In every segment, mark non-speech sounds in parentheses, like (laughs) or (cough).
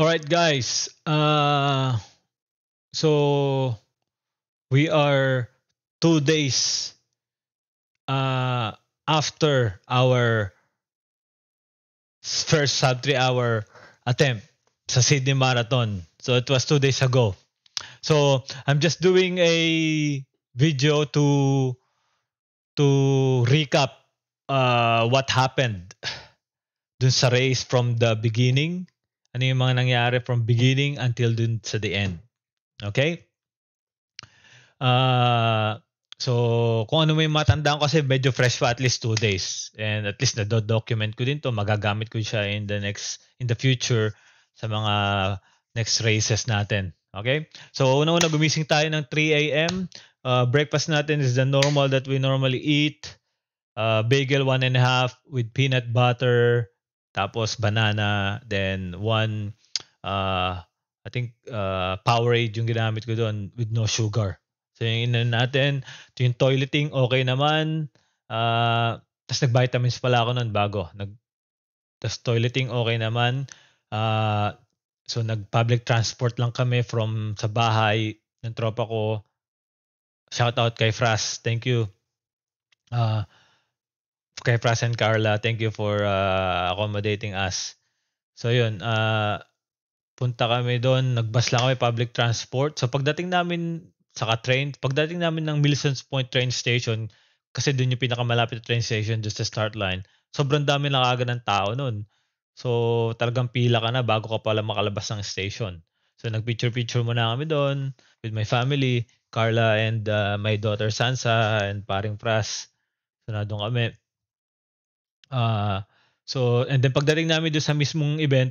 All right, guys, uh, so we are two days uh, after our first sub three hour attempt sa Sydney Marathon. So it was two days ago. So I'm just doing a video to to recap uh, what happened dun sa race from the beginning ano yung mga nangyari from beginning until dun sa the end. Okay? Uh, so, kung ano may matandaan kasi medyo fresh pa at least two days. And at least na-document ko din to. Magagamit ko siya in the next, in the future sa mga next races natin. Okay? So, una-una gumising tayo ng 3 a.m. Uh, breakfast natin is the normal that we normally eat. Uh, bagel one and a half with peanut butter, tapos banana, then one, uh, I think uh, Powerade yung ginamit ko doon with no sugar. So yung inan natin, to yung toileting, okay naman. Uh, tapos nag-vitamins pala ako noon bago. Nag, tapos toileting, okay naman. Uh, so nag-public transport lang kami from sa bahay ng tropa ko. Shout out kay Fras. Thank you. Uh, kay Pras and Carla, thank you for uh, accommodating us. So yun, uh, punta kami doon, nagbas lang kami public transport. So pagdating namin sa train, pagdating namin ng Milsons Point train station, kasi doon yung pinakamalapit na train station just sa start line, sobrang dami lang agad ng tao noon. So talagang pila ka na bago ka pala makalabas ng station. So nagpicture-picture muna kami doon with my family, Carla and uh, my daughter Sansa and paring Pras. So na kami. Uh, so, and then pagdating namin doon sa mismong event,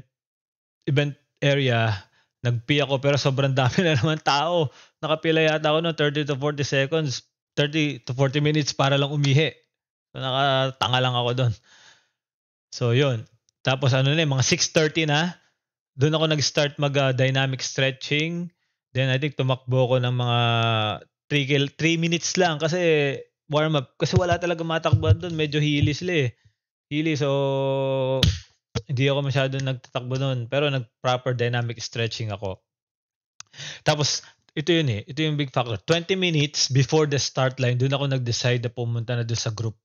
event area, nagpi ako pero sobrang dami (laughs) na naman tao. Nakapila yata ako ng 30 to 40 seconds, 30 to 40 minutes para lang umihi. So, nakatanga lang ako doon. So, yun. Tapos ano na, eh, mga 6.30 na, doon ako nag-start mag uh, dynamic stretching. Then I think tumakbo ko ng mga 3, 3 minutes lang kasi warm up. Kasi wala talaga matakbuhan doon. Medyo hili sila eh. Hili. So, hindi ako masyado nagtatakbo noon. Pero nag-proper dynamic stretching ako. Tapos, ito yun eh. Ito yung big factor. 20 minutes before the start line, doon ako nag-decide na pumunta na doon sa group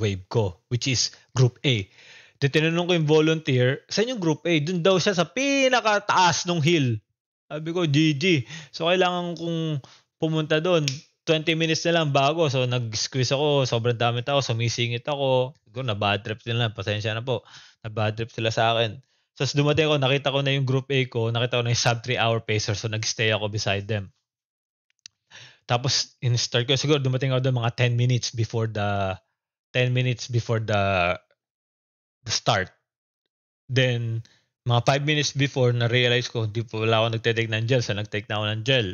wave ko, which is group A. Doon tinanong ko yung volunteer, sa yung group A? Doon daw siya sa pinakataas ng hill. Sabi ko, GG. So, kailangan kong pumunta doon. 20 minutes na lang bago. So, nag-squeeze ako. Sobrang dami tao. Sumisingit ako. Siguro, na-bad trip nila. Pasensya na po. Na-bad trip sila sa akin. So, dumating ako, nakita ko na yung group A ko. Nakita ko na yung sub 3 hour pacer. So, nag-stay ako beside them. Tapos, in-start ko. Siguro, dumating ako doon mga 10 minutes before the 10 minutes before the the start. Then, mga 5 minutes before, na-realize ko, hindi pa wala ako nagtitake ng gel. So, nagtake na ako ng gel.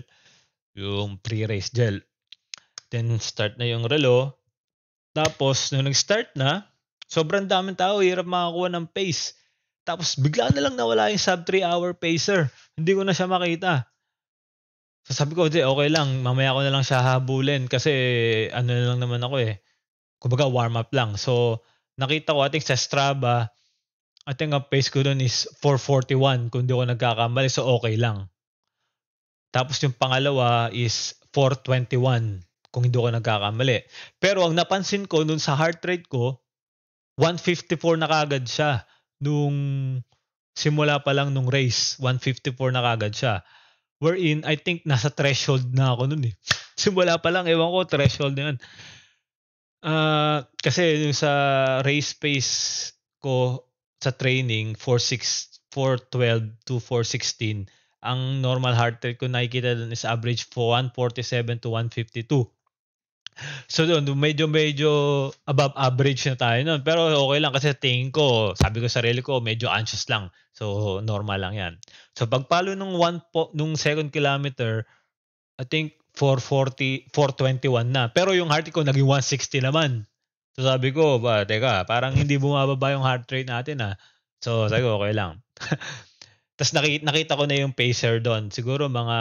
Yung pre-race gel Then start na yung relo. Tapos nung nag-start na, sobrang daming tao, hirap makakuha ng pace. Tapos bigla na lang nawala yung sub 3 hour pacer. Hindi ko na siya makita. So sabi ko, okay, okay lang, mamaya ko na lang siya habulin kasi ano na lang naman ako eh. Kumbaga warm up lang. So nakita ko, ating sa Strava, ating think ang pace ko doon is 441 kung di ko nagkakamali. So okay lang. Tapos yung pangalawa is 421 kung hindi ako nagkakamali. Pero ang napansin ko nun sa heart rate ko, 154 na kagad siya nung simula pa lang nung race. 154 na kagad siya. Wherein, I think nasa threshold na ako nun eh. (laughs) simula pa lang, ewan ko, threshold na yun. Uh, kasi yung sa race pace ko sa training, 4.6, 4.12 to 4.16, ang normal heart rate ko nakikita dun is average 147 to 152 so doon, medyo-medyo above average na tayo noon. Pero okay lang kasi tingin ko, sabi ko sa sarili ko, medyo anxious lang. So normal lang yan. So pagpalo nung, one po, nung second kilometer, I think 440, 421 na. Pero yung heart ko naging 160 naman. So sabi ko, ba, teka, parang hindi bumababa yung heart rate natin ah. So sabi ko, okay lang. (laughs) Tapos nakita, nakita ko na yung pacer doon. Siguro mga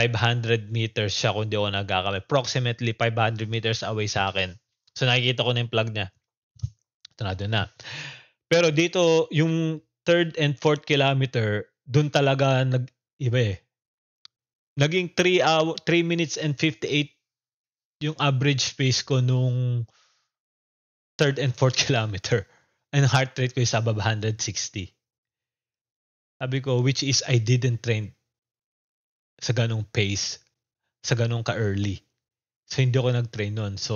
500 meters siya kung di ako nagkakamali. Approximately 500 meters away sa akin. So nakikita ko na yung plug niya. Tunado na. Pero dito, yung third and fourth kilometer, dun talaga nag, iba eh. Naging 3, hour, 3 minutes and 58 yung average pace ko nung third and fourth (laughs) kilometer. And heart rate ko is above 160. Sabi ko, which is I didn't train sa ganong pace, sa ganong ka-early. So, hindi ako nag-train nun. So,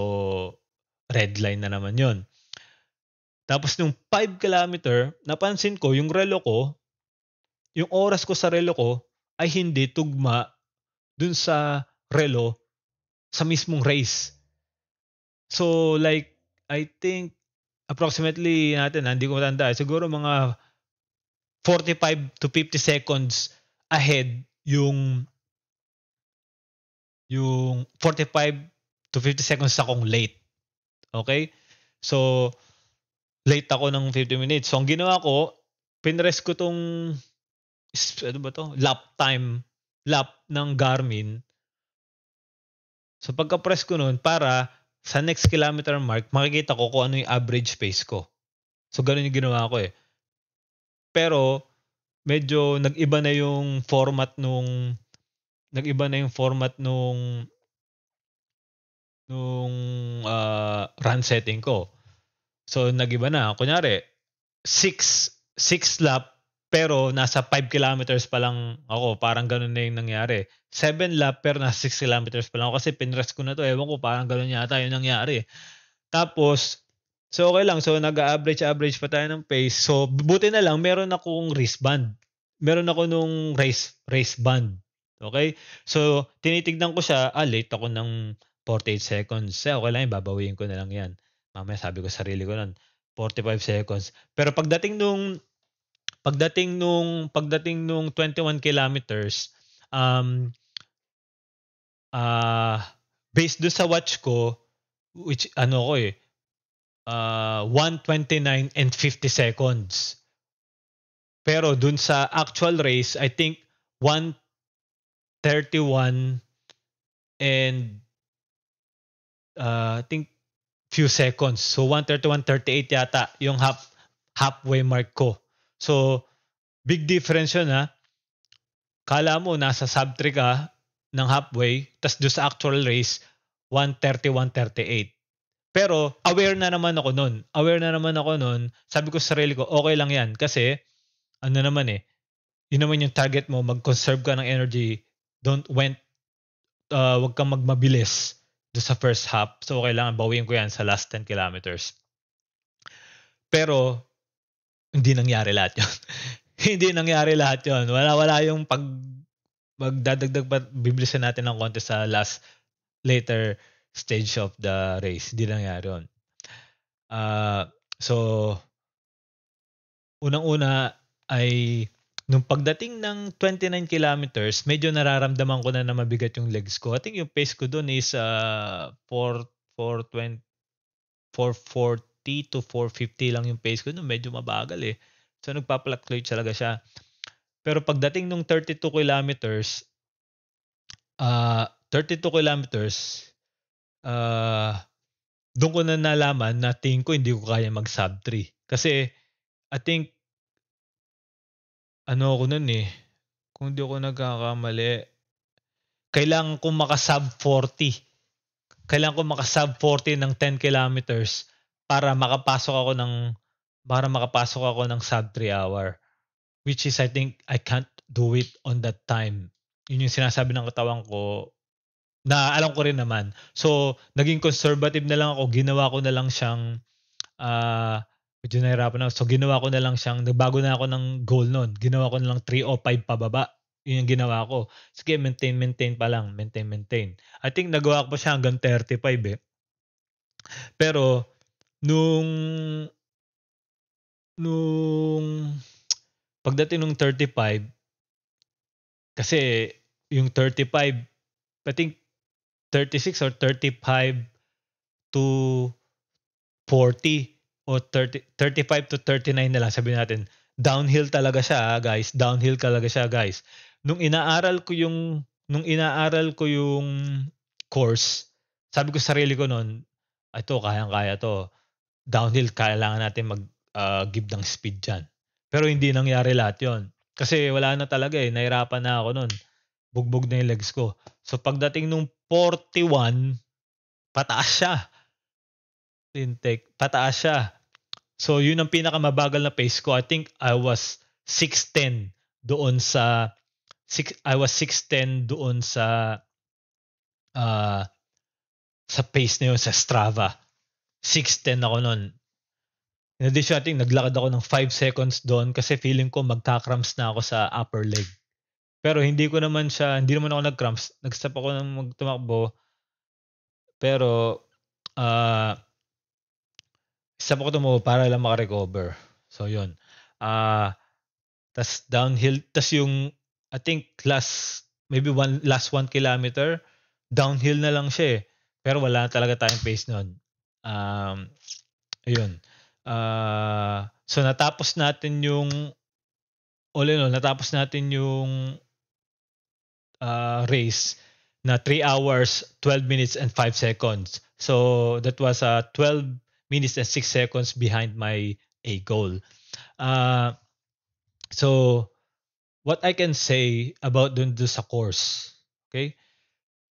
red line na naman yon Tapos, nung 5 kilometer, napansin ko, yung relo ko, yung oras ko sa relo ko, ay hindi tugma dun sa relo sa mismong race. So, like, I think, approximately natin, ah, hindi ko matanda, eh, siguro mga 45 to 50 seconds ahead yung yung 45 to 50 seconds akong late. Okay? So, late ako ng 50 minutes. So, ang ginawa ko, pinres ko tong ano ba to? Lap time. Lap ng Garmin. So, pagka-press ko nun, para sa next kilometer mark, makikita ko kung ano yung average pace ko. So, ganun yung ginawa ko eh. Pero, medyo nag-iba na yung format nung nag-iba na yung format nung nung uh, run setting ko. So nag-iba na. Kunyari, 6 6 lap pero nasa 5 kilometers pa lang ako. Parang ganun na yung nangyari. 7 lap pero nasa 6 kilometers pa lang ako kasi pinrest ko na to. Ewan ko, parang ganun yata yung nangyari. Tapos, so okay lang. So nag-average-average pa tayo ng pace. So buti na lang, meron akong wristband. Meron ako nung race, race band. Okay? So, tinitignan ko siya, ah, late ako ng 48 seconds. Eh, okay lang, babawiin ko na lang yan. Mamaya sabi ko sarili ko nun, 45 seconds. Pero pagdating nung pagdating nung pagdating nung 21 kilometers, um, ah, uh, based do sa watch ko, which ano ko eh, uh, ah, 129 and 50 seconds. Pero dun sa actual race, I think 1 31 and uh, I think few seconds. So 131, 38 yata yung half, halfway mark ko. So big difference yun ha. Kala mo nasa sub 3 ka ng halfway, tas do sa actual race 131, 38. Pero aware na naman ako noon. Aware na naman ako noon. Sabi ko sa sarili ko, okay lang 'yan kasi ano naman eh, yun naman yung target mo, mag-conserve ka ng energy don't went uh, wag kang magmabilis do sa first half. So kailangan bawiin ko 'yan sa last 10 kilometers. Pero hindi nangyari lahat 'yon. (laughs) hindi nangyari lahat 'yon. Wala wala yung pag magdadagdag pa bibilisan natin ng konti sa last later stage of the race. Hindi nangyari 'yon. Uh, ah, so unang-una ay nung pagdating ng 29 kilometers, medyo nararamdaman ko na na mabigat yung legs ko. I think yung pace ko doon is uh, 4, 4, 20, 440 to 450 lang yung pace ko doon. Medyo mabagal eh. So nagpa-fluctuate talaga siya. Pero pagdating nung 32 kilometers, uh, ah, 32 kilometers, uh, ah, doon ko na nalaman na tingin ko hindi ko kaya mag sub 3. Kasi I think ano ako nun eh, kung hindi ako nagkakamali, kailangan ko makasub 40. Kailangan ko makasub 40 ng 10 kilometers para makapasok ako ng para makapasok ako ng sub 3 hour. Which is I think I can't do it on that time. Yun yung sinasabi ng katawan ko na alam ko rin naman. So, naging conservative na lang ako. Ginawa ko na lang siyang uh, medyo nahirapan na. So, ginawa ko na lang siyang, bago na ako ng goal noon. Ginawa ko na lang 3 o 5 pababa. Yun yung ginawa ko. Sige, maintain, maintain pa lang. Maintain, maintain. I think nagawa ko pa siya hanggang 35 eh. Pero, nung, nung, pagdating nung 35, kasi yung 35, I think 36 or 35 to 40, o 30, 35 to 39 na lang, sabi natin, downhill talaga siya, ah, guys. Downhill talaga siya, guys. Nung inaaral ko yung nung inaaral ko yung course, sabi ko sa sarili ko noon, ito, kayang-kaya to. Downhill, kailangan natin mag uh, give ng speed dyan. Pero hindi nangyari lahat yon Kasi wala na talaga eh. Nahirapan na ako noon. Bugbog na yung legs ko. So pagdating nung 41, pataas siya. Intake, pataas siya. So yun ang pinakamabagal na pace ko. I think I was 6'10 doon sa six, I was 6'10 doon sa uh, sa pace na yun sa Strava. 6'10 ako noon. In addition, I think naglakad ako ng 5 seconds doon kasi feeling ko magka-cramps na ako sa upper leg. Pero hindi ko naman siya, hindi naman ako nag-cramps. Nag-stop ako ng magtumakbo. Pero, uh, isa pa ko tumo para lang makarecover. So, yun. Ah, uh, tas downhill, tas yung, I think, last, maybe one, last one kilometer, downhill na lang siya eh. Pero wala na talaga tayong pace noon. Um, ayun. Uh, so, natapos natin yung, all in all, natapos natin yung uh, race na 3 hours, 12 minutes, and 5 seconds. So, that was a uh, 12 minutes and 6 seconds behind my a goal. Uh, so, what I can say about dun, dun sa course, okay?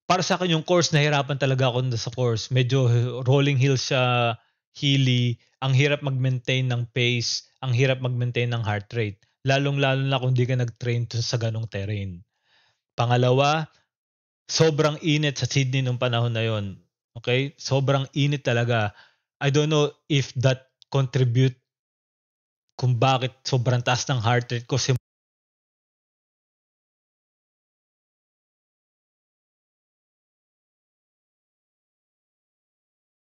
Para sa akin yung course, nahirapan talaga ako dun sa course. Medyo rolling hills siya, hilly, ang hirap mag-maintain ng pace, ang hirap mag-maintain ng heart rate. Lalong-lalo na kung di ka nag-train sa ganong terrain. Pangalawa, sobrang init sa Sydney nung panahon na yon. Okay? Sobrang init talaga I don't know if that contribute kung bakit sobrang taas ng heart rate ko